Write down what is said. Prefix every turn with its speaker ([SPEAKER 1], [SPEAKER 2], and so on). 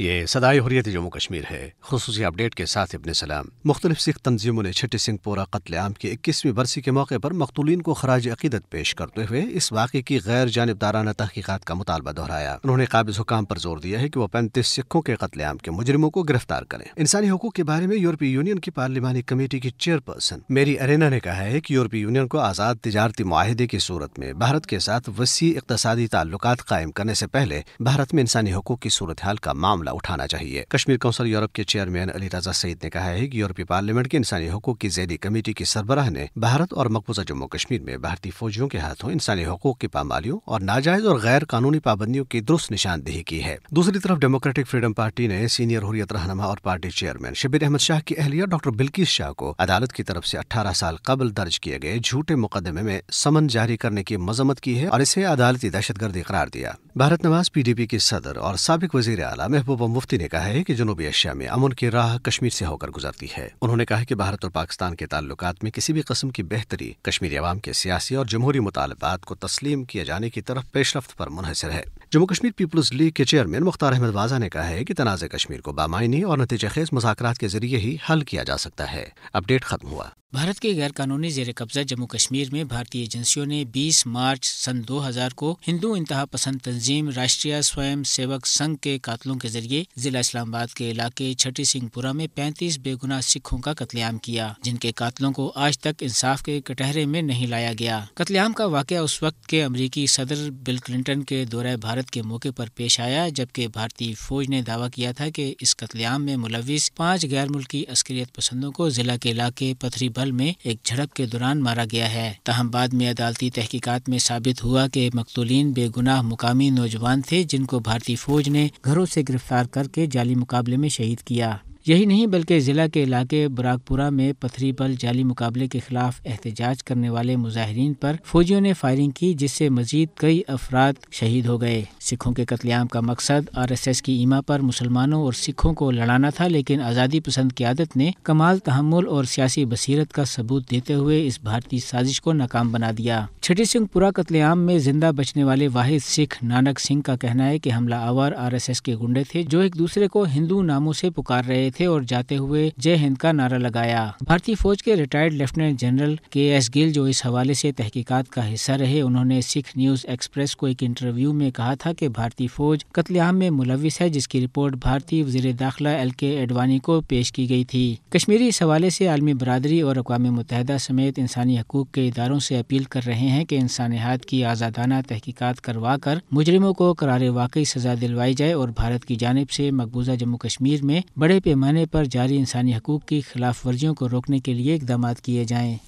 [SPEAKER 1] ये सदाई हुरियत जम्मू कश्मीर है खसूस अपडेट के साथ इबन सलाम मुख्तलिफ सिख तंजीमों ने छठी सिंह पोरा कतलेआम की इक्कीसवीं बरसी के मौके पर मकतूलिन को खराज अकीदत पेश करते हुए इस वाक़े की गैर जानबदाराना तहकीकत का मुतालबा दोहराया उन्होंने काबिज हुकाम पर जोर दिया है कि वह पैंतीस सिखों के कतलेआम के मुजरमों को गिरफ्तार करें इंसानी हकूक के बारे में यूरोपीय यूनियन की पार्लिमानी कमेटी की चेयरपर्सन मेरी अरेना ने कहा है कि यूरोपीय यूनियन को आज़ाद तजारती माहे की सूरत में भारत के साथ वसी इकतसादी ताल्लुक कायम करने से पहले भारत में इंसानी हकूक की सूरत हाल का मामला मामला उठाना चाहिए कश्मीर काउंसिल यूरोप के चेयरमैन अली रजा सईद ने कहा है कि यूरोपीय पार्लियामेंट के इंसानी हकूक की जैली कमेटी के सरबराह ने भारत और मकबूजा जम्मू कश्मीर में भारतीय फौजियों के हाथों इंसानी हकूक की पामालियों और नाजायज और गैर कानूनी पाबंदियों की दुरुस्त निशानदेही की है दूसरी तरफ डेमोक्रेटिक फ्रीडम पार्टी ने सीनियर हुरियत रहनमा और पार्टी चेयरमैन शबीर अहमद शाह की अहलिया डॉक्टर बिल्किस शाह को अदालत की तरफ से 18 साल कबल दर्ज किए गए झूठे मुकदमे में समन जारी करने की मजम्मत की है और इसे अदालती दहशतगर्दी करार दिया भारत नवाज पीडीपी के सदर और सबक वजीर अला महबूब महबूबा मुफ्ती ने कहा है कि जनूबी एशिया में अमन की राह कश्मीर से होकर गुजरती है उन्होंने कहा कि भारत और पाकिस्तान के ताल्लुक में किसी भी कस्म की बेहतरी कश्मीरी आवाम के सियासी और जमहूरी मुतालबात को तस्लीम किए जाने की तरफ पेशरफ पर मुनहसर है जम्मू कश्मीर पीपल्स लीग के चेयरमैन मुख्तार अहमद वाजा ने कहा है कि तनाज़ कश्मीर को बामायनी और नतीजे खेज मुजात के जरिए ही हल किया जा सकता है अपडेट खत्म हुआ
[SPEAKER 2] भारत के गैर कानूनी जेर कब्जा जम्मू कश्मीर में भारतीय एजेंसियों ने 20 मार्च सन 2000 को हिंदू इंतहा पसंद तंजीम राष्ट्रीय स्वयं सेवक संघ के कातलों के जरिए जरिए जिला इस्लामाबाद के इलाके छठी सिंहपुरा में पैंतीस बेगुनाह सिखों का कतलेआम किया जिनके कातलों को आज तक इंसाफ के कटहरे में नहीं लाया गया कतलेआम का वाक़ उस वक्त के अमरीकी सदर बिल क्लिंटन के दौरे भारत के मौके पर पेश आया जबकि भारतीय फौज ने दावा किया था कि इस कतलेआम में मुलविस पाँच गैर मुल्की अस्करियत पसंदों को जिला के इलाके पथरी बल में एक झड़प के दौरान मारा गया है तहम बाद में अदालती तहकीकत में साबित हुआ कि मकतूलिन बेगुनाह मुकामी नौजवान थे जिनको भारतीय फौज ने घरों से गिरफ्तार गिरफ्तार करके जाली मुकाबले में शहीद किया यही नहीं बल्कि ज़िला के इलाके बरागपुरा में पथरी बल जाली मुकाबले के खिलाफ एहतजाज करने वाले मुजाहरीन पर फौजियों ने फायरिंग की जिससे मजीद कई अफराद शहीद हो गए सिखों के कतलेआम का मकसद आर एस एस की ईमा पर मुसलमानों और सिखों को लड़ाना था लेकिन आज़ादी पसंद क्यादत ने कमाल तहमुल और सियासी बसीरत का सबूत देते हुए इस भारतीय साजिश को नाकाम बना दिया छठी सिंहपुरा कतलेआम में जिंदा बचने वाले वाहिद सिख नानक सिंह का कहना है की हमला आवर आर एस एस के गुंडे थे जो एक दूसरे को हिंदू नामों से पुकार रहे थे थे और जाते हुए जय हिंद का नारा लगाया भारतीय फौज के रिटायर्ड लेफ्टिनेंट जनरल के एस गिल जो इस हवाले से तहकीकात का हिस्सा रहे उन्होंने सिख न्यूज एक्सप्रेस को एक इंटरव्यू में कहा था कि भारतीय फौज कतलेआम में मुलविस है जिसकी रिपोर्ट भारतीय वजीर दाखिला एल के एडवानी को पेश की गई थी कश्मीरी इस हवाले से आलमी बरदरी और अकवा मुतहदा समेत इंसानी हकूक के इदारों से अपील कर रहे हैं कि हाथ की आज़ादाना तहकीकत करवा कर मुजरिमों को करार वाकई सजा दिलवाई जाए और भारत की जानब से मकबूजा जम्मू कश्मीर में बड़े पैमाने पैमाने पर जारी इंसानी हकूक़ की खिलाफ वर्जियों को रोकने के लिए इकदाम किए जाएँ